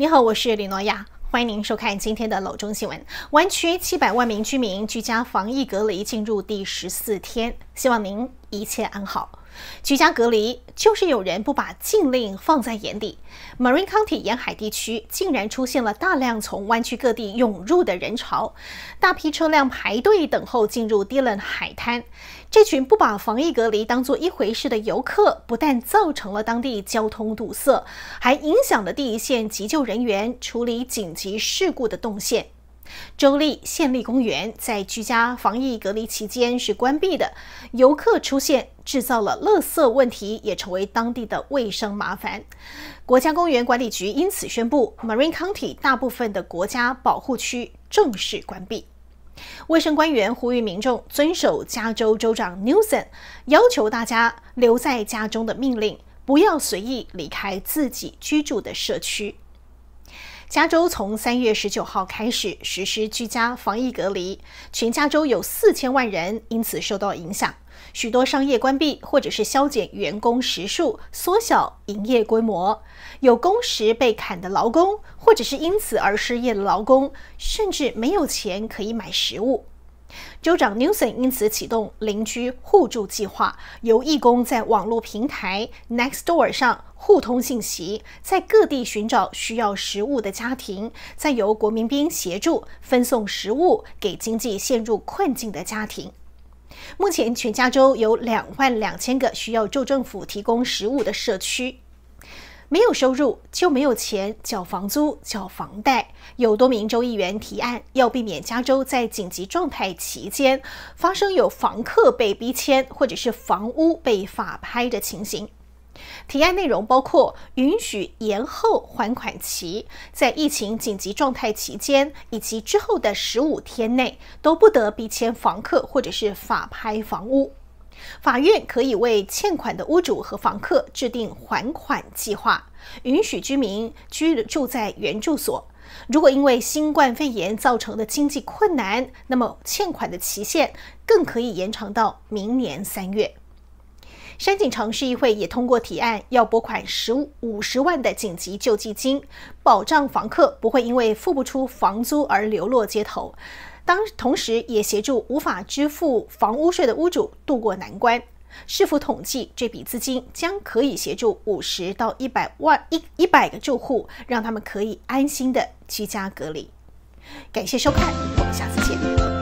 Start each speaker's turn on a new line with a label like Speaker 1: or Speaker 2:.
Speaker 1: 你好，我是李诺亚，欢迎您收看今天的《楼中新闻》。湾区七百万名居民居家防疫隔离进入第十四天，希望您一切安好。居家隔离，就是有人不把禁令放在眼里。Marine County 沿海地区竟然出现了大量从湾区各地涌入的人潮，大批车辆排队等候进入 Dillon 海滩。这群不把防疫隔离当做一回事的游客，不但造成了当地交通堵塞，还影响了第一线急救人员处理紧急事故的动线。州立、县立公园在居家防疫隔离期间是关闭的，游客出现制造了垃圾问题，也成为当地的卫生麻烦。国家公园管理局因此宣布，Marin County 大部分的国家保护区正式关闭。卫生官员呼吁民众遵守加州州长 Newsom 要求大家留在家中的命令，不要随意离开自己居住的社区。加州从三月十九号开始实施居家防疫隔离，全加州有四千万人因此受到影响。许多商业关闭，或者是削减员工时数，缩小营业规模。有工时被砍的劳工，或者是因此而失业的劳工，甚至没有钱可以买食物。州长 n e s o 因此启动邻居互助计划，由义工在网络平台 Nextdoor 上互通信息，在各地寻找需要食物的家庭，再由国民兵协助分送食物给经济陷入困境的家庭。目前，全加州有两万两千个需要州政府提供食物的社区。没有收入就没有钱缴房租、缴房贷。有多名州议员提案，要避免加州在紧急状态期间发生有房客被逼迁或者是房屋被法拍的情形。提案内容包括允许延后还款期，在疫情紧急状态期间以及之后的十五天内，都不得逼迁房客或者是法拍房屋。法院可以为欠款的屋主和房客制定还款计划，允许居民居住在原住所。如果因为新冠肺炎造成的经济困难，那么欠款的期限更可以延长到明年三月。山景城市议会也通过提案，要拨款十五五十万的紧急救济金，保障房客不会因为付不出房租而流落街头。当同时，也协助无法支付房屋税的屋主渡过难关。市府统计，这笔资金将可以协助五十到一百万一一百个住户，让他们可以安心的居家隔离。感谢收看，我们下次见。